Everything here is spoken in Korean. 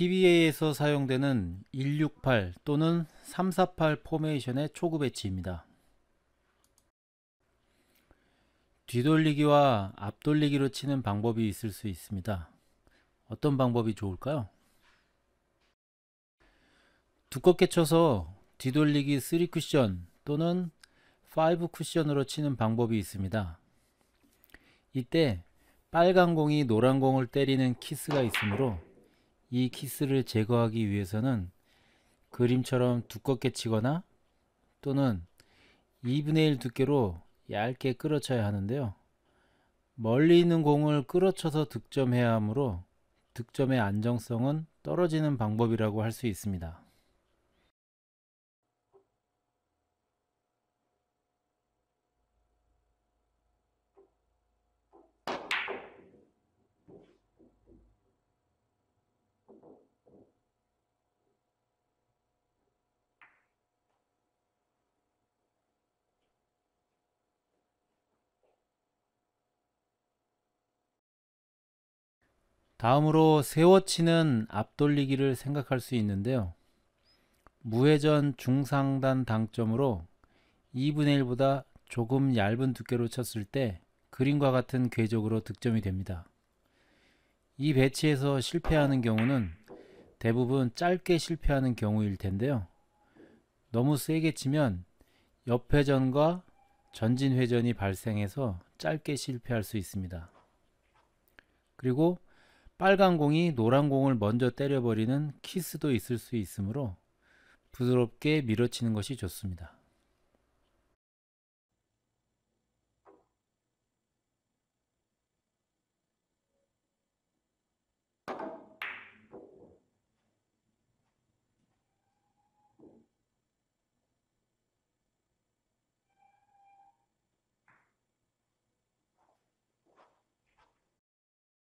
PBA에서 사용되는 168 또는 348 포메이션의 초급 배치입니다. 뒤돌리기와 앞돌리기로 치는 방법이 있을 수 있습니다. 어떤 방법이 좋을까요? 두껍게 쳐서 뒤돌리기 3 쿠션 또는 5 쿠션으로 치는 방법이 있습니다. 이때 빨간 공이 노란 공을 때리는 키스가 있으므로 이 키스를 제거하기 위해서는 그림처럼 두껍게 치거나 또는 2분의 1 두께로 얇게 끌어쳐야 하는데요. 멀리 있는 공을 끌어쳐서 득점해야 하므로 득점의 안정성은 떨어지는 방법이라고 할 수 있습니다. 다음으로 세워치는 앞돌리기를 생각할 수 있는데요. 무회전 중상단 당점으로 2분의 1보다 조금 얇은 두께로 쳤을 때 그림과 같은 궤적으로 득점이 됩니다. 이 배치에서 실패하는 경우는 대부분 짧게 실패하는 경우일 텐데요. 너무 세게 치면 옆회전과 전진회전이 발생해서 짧게 실패할 수 있습니다. 그리고 빨간 공이 노란 공을 먼저 때려버리는 키스도 있을 수 있으므로 부드럽게 밀어치는 것이 좋습니다.